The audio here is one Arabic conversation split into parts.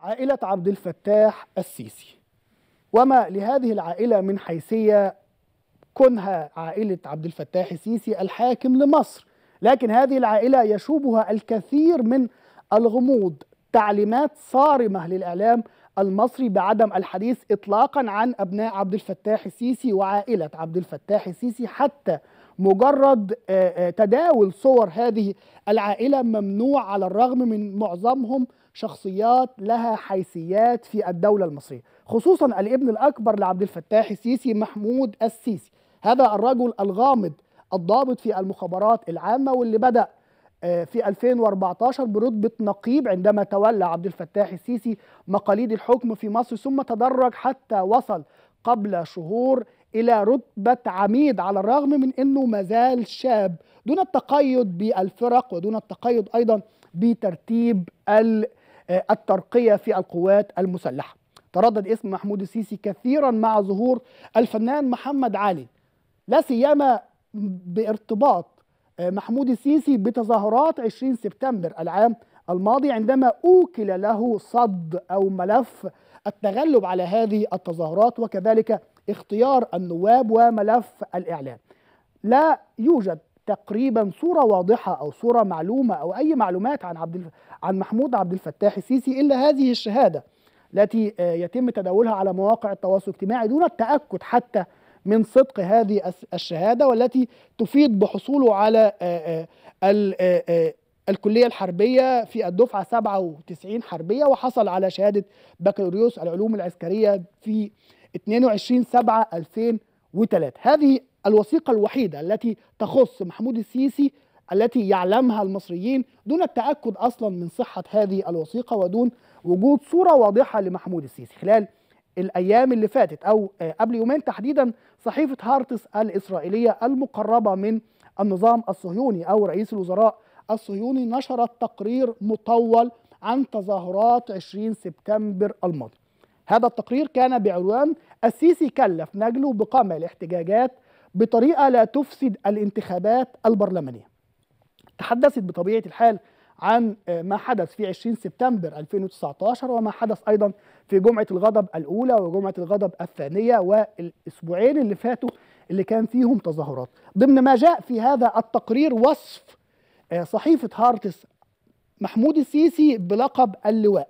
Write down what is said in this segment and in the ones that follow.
عائلة عبد الفتاح السيسي وما لهذه العائلة من حيثية كونها عائلة عبد الفتاح السيسي الحاكم لمصر لكن هذه العائلة يشوبها الكثير من الغموض تعليمات صارمة للإعلام المصري بعدم الحديث إطلاقا عن أبناء عبد الفتاح السيسي وعائلة عبد الفتاح السيسي حتى مجرد آه، آه، تداول صور هذه العائلة ممنوع على الرغم من معظمهم شخصيات لها حيثيات في الدولة المصرية خصوصا الابن الأكبر لعبد الفتاح السيسي محمود السيسي هذا الرجل الغامض الضابط في المخابرات العامة واللي بدأ آه، في 2014 برتبة نقيب عندما تولى عبد الفتاح السيسي مقاليد الحكم في مصر ثم تدرج حتى وصل قبل شهور إلى رتبة عميد على الرغم من أنه مازال شاب دون التقيد بالفرق ودون التقيد أيضا بترتيب ال آه، الترقية في القوات المسلحة تردد اسم محمود السيسي كثيرا مع ظهور الفنان محمد علي لا سيما بارتباط آه، محمود السيسي بتظاهرات 20 سبتمبر العام الماضي عندما أوكل له صد أو ملف التغلب على هذه التظاهرات وكذلك اختيار النواب وملف الإعلام لا يوجد تقريبا صوره واضحه او صوره معلومه او اي معلومات عن عبد عن محمود عبد الفتاح السيسي الا هذه الشهاده التي آه، يتم تداولها على مواقع التواصل الاجتماعي دون التاكد حتى من صدق هذه الشهاده والتي تفيد بحصوله على آه، آه، الكليه الحربيه في الدفعه 97 حربيه وحصل على شهاده بكالوريوس العلوم العسكريه في 22 7 2000 وثلاثة هذه الوثيقة الوحيدة التي تخص محمود السيسي التي يعلمها المصريين دون التأكد أصلا من صحة هذه الوثيقة ودون وجود صورة واضحة لمحمود السيسي خلال الأيام اللي فاتت أو آه، قبل يومين تحديدا صحيفة هارتس الإسرائيلية المقربة من النظام الصهيوني أو رئيس الوزراء الصهيوني نشرت تقرير مطول عن تظاهرات 20 سبتمبر الماضي هذا التقرير كان بعنوان السيسي كلف نجله بقمع الاحتجاجات بطريقة لا تفسد الانتخابات البرلمانية تحدثت بطبيعة الحال عن ما حدث في 20 سبتمبر 2019 وما حدث أيضا في جمعة الغضب الأولى وجمعة الغضب الثانية والأسبوعين اللي فاتوا اللي كان فيهم تظاهرات ضمن ما جاء في هذا التقرير وصف آه، صحيفة هارتس محمود السيسي بلقب اللواء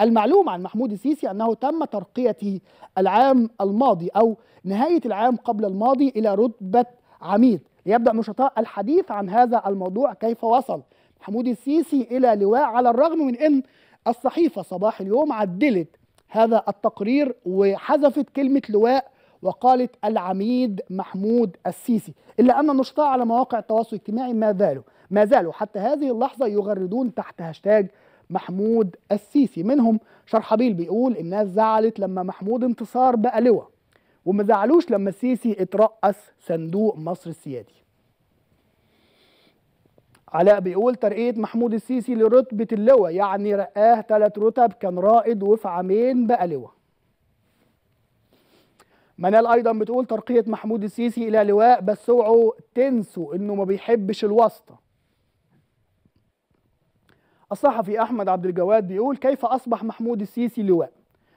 المعلوم عن محمود السيسي أنه تم ترقيته العام الماضي أو نهاية العام قبل الماضي إلى رتبة عميد ليبدأ نشطاء الحديث عن هذا الموضوع كيف وصل محمود السيسي إلى لواء على الرغم من أن الصحيفة صباح اليوم عدلت هذا التقرير وحذفت كلمة لواء وقالت العميد محمود السيسي إلا أن النشطاء على مواقع التواصل الاجتماعي ما زالوا ما زالوا حتى هذه اللحظة يغردون تحت هاشتاج محمود السيسي منهم شرحبيل بيقول الناس زعلت لما محمود انتصار بقى لواء وما زعلوش لما السيسي اترأس صندوق مصر السيادي علاء بيقول ترقية محمود السيسي لرتبة اللواء يعني رقاه ثلاث رتب كان رائد وفي عامين بقى لواء منال ايضا بتقول ترقية محمود السيسي الى لواء بس اوعوا تنسوا انه ما بيحبش الواسطة الصحفي أحمد عبد الجواد بيقول كيف أصبح محمود السيسي لواء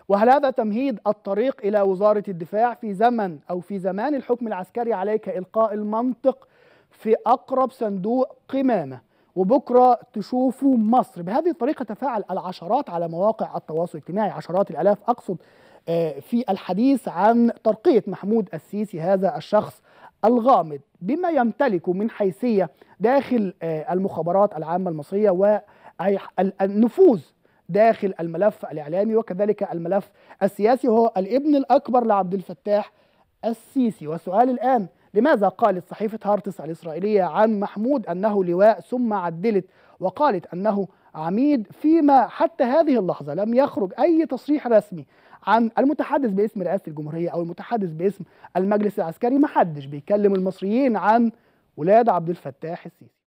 وهل هذا تمهيد الطريق إلى وزارة الدفاع في زمن أو في زمان الحكم العسكري عليك إلقاء المنطق في أقرب صندوق قمامة وبكرة تشوفوا مصر بهذه الطريقة تفاعل العشرات على مواقع التواصل الاجتماعي عشرات الألاف أقصد آه، في الحديث عن ترقية محمود السيسي هذا الشخص الغامض بما يمتلكه من حيثية داخل آه، المخابرات العامة المصرية و أي النفوذ داخل الملف الإعلامي وكذلك الملف السياسي وهو الابن الأكبر لعبد الفتاح السيسي والسؤال الآن لماذا قالت صحيفة هارتس الإسرائيلية عن محمود أنه لواء ثم عدلت وقالت أنه عميد فيما حتى هذه اللحظة لم يخرج أي تصريح رسمي عن المتحدث باسم رئاسة الجمهورية أو المتحدث باسم المجلس العسكري محدش بيكلم المصريين عن ولاد عبد الفتاح السيسي